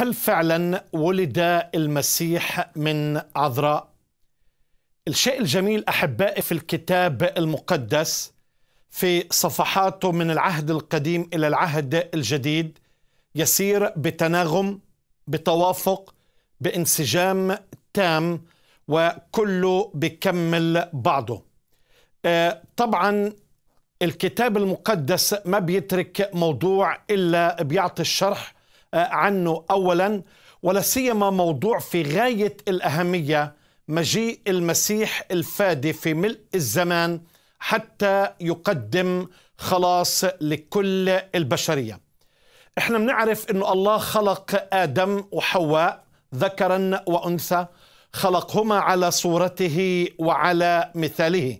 هل فعلا ولد المسيح من عذراء؟ الشيء الجميل احبائي في الكتاب المقدس في صفحاته من العهد القديم الى العهد الجديد يسير بتناغم بتوافق بانسجام تام وكله بكمل بعضه آه، طبعا الكتاب المقدس ما بيترك موضوع الا بيعطي الشرح عنه اولا ولا سيما موضوع في غايه الاهميه مجيء المسيح الفادي في ملء الزمان حتى يقدم خلاص لكل البشريه. احنا بنعرف انه الله خلق ادم وحواء ذكرا وانثى خلقهما على صورته وعلى مثاله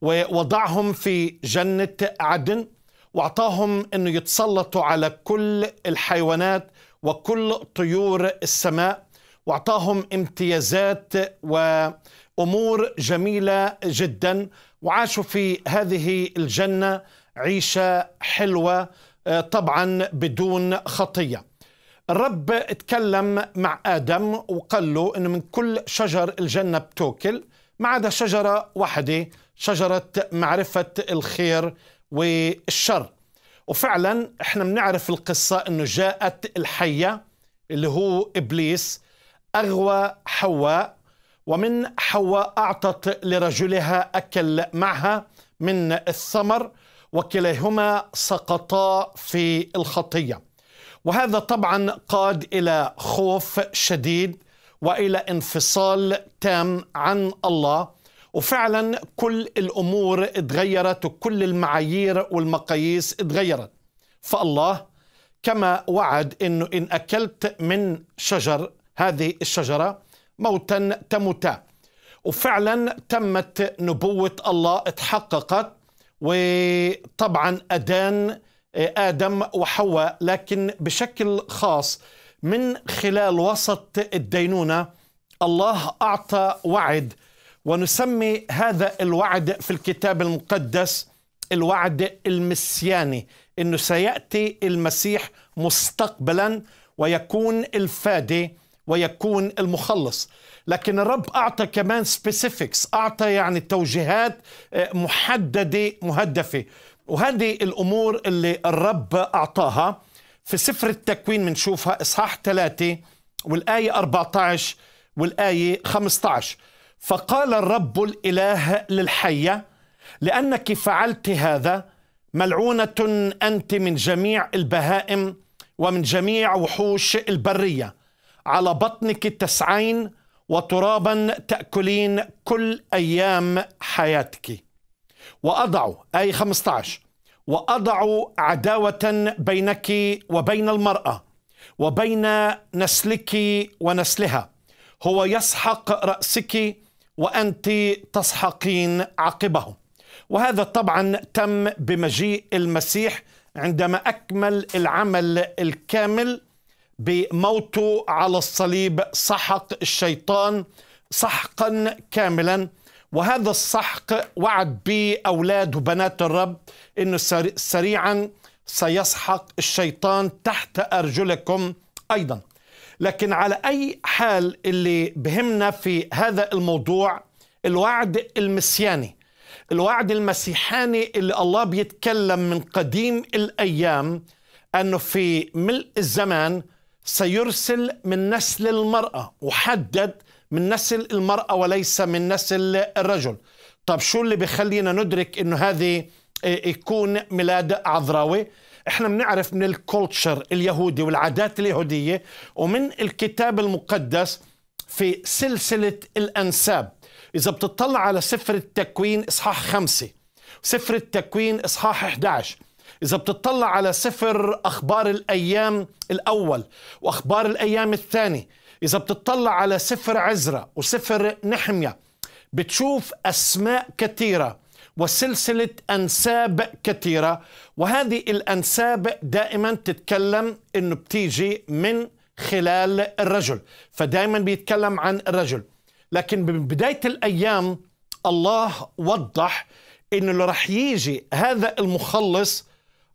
ووضعهم في جنه عدن واعطاهم انه يتسلطوا على كل الحيوانات وكل طيور السماء واعطاهم امتيازات وامور جميله جدا وعاشوا في هذه الجنه عيشه حلوه آه، طبعا بدون خطيه الرب اتكلم مع ادم وقال له انه من كل شجر الجنه بتوكل ما عدا شجره واحده شجره معرفه الخير والشر وفعلا احنا بنعرف القصة انه جاءت الحية اللي هو ابليس اغوى حواء ومن حواء اعطت لرجلها اكل معها من الثمر وكليهما سقطا في الخطيه وهذا طبعا قاد الى خوف شديد والى انفصال تام عن الله وفعلا كل الأمور تغيرت وكل المعايير والمقاييس تغيرت فالله كما وعد أنه إن أكلت من شجر هذه الشجرة موتا تموتا وفعلا تمت نبوة الله اتحققت وطبعا أدان آه، آدم وحواء لكن بشكل خاص من خلال وسط الدينونة الله أعطى وعد ونسمي هذا الوعد في الكتاب المقدس الوعد المسياني انه سياتي المسيح مستقبلا ويكون الفادي ويكون المخلص لكن الرب اعطى كمان سبيسيفيكس اعطى يعني توجيهات آه، محدده مهدفه وهذه الامور اللي الرب اعطاها في سفر التكوين بنشوفها اصحاح 3 والايه 14 والايه 15 فقال الرب الاله للحيه لانك فعلت هذا ملعونه انت من جميع البهائم ومن جميع وحوش البريه على بطنك تسعين وترابا تاكلين كل ايام حياتك واضع اي 15 واضع عداوه بينك وبين المراه وبين نسلك ونسلها هو يسحق راسك وأنت تسحقين عقبه وهذا طبعا تم بمجيء المسيح عندما أكمل العمل الكامل بموته على الصليب سحق الشيطان سحقا كاملا وهذا السحق وعد به أولاد وبنات الرب أنه سريعا سيسحق الشيطان تحت أرجلكم أيضا لكن على أي حال اللي بهمنا في هذا الموضوع الوعد المسياني الوعد المسيحاني اللي الله بيتكلم من قديم الأيام أنه في ملء الزمان سيرسل من نسل المرأة وحدد من نسل المرأة وليس من نسل الرجل طب شو اللي بخلينا ندرك أنه هذه آه، يكون ميلاد عذراوي احنا بنعرف من الكولتشر اليهودي والعادات اليهوديه ومن الكتاب المقدس في سلسله الانساب اذا بتطلع على سفر التكوين اصحاح خمسة سفر التكوين اصحاح 11 إذا بتطلع على سفر أخبار الأيام الأول وأخبار الأيام الثاني إذا بتطلع على سفر عزرة وسفر نحمية بتشوف أسماء كثيرة وسلسلة أنساب كثيرة وهذه الأنساب دائما تتكلم أنه بتيجي من خلال الرجل فدائما بيتكلم عن الرجل لكن ببداية الأيام الله وضح أنه اللي رح يجي هذا المخلص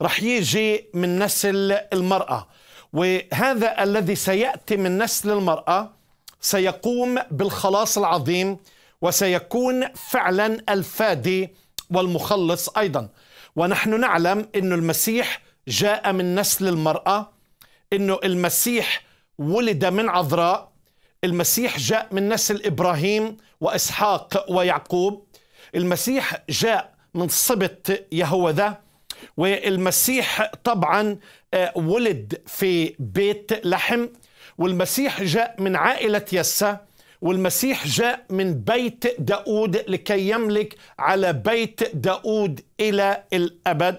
رح يجي من نسل المرأة وهذا الذي سيأتي من نسل المرأة سيقوم بالخلاص العظيم وسيكون فعلا الفادي والمخلص أيضا ونحن نعلم أن المسيح جاء من نسل المرأة أنه المسيح ولد من عذراء المسيح جاء من نسل إبراهيم وإسحاق ويعقوب المسيح جاء من سبط يهوذا والمسيح طبعا آه، ولد في بيت لحم والمسيح جاء من عائلة يسّا والمسيح جاء من بيت داود لكي يملك على بيت داود إلى الأبد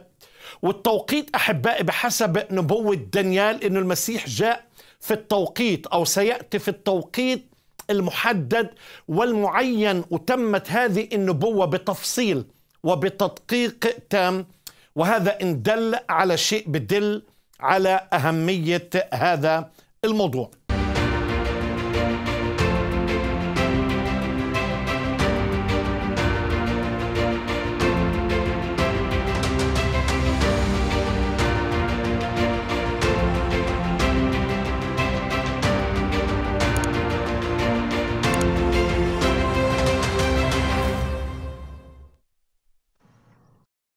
والتوقيت أحبائي بحسب نبوة دانيال أن المسيح جاء في التوقيت أو سيأتي في التوقيت المحدد والمعين وتمت هذه النبوة بتفصيل وبتدقيق تام وهذا إن دل على شيء بدل على أهمية هذا الموضوع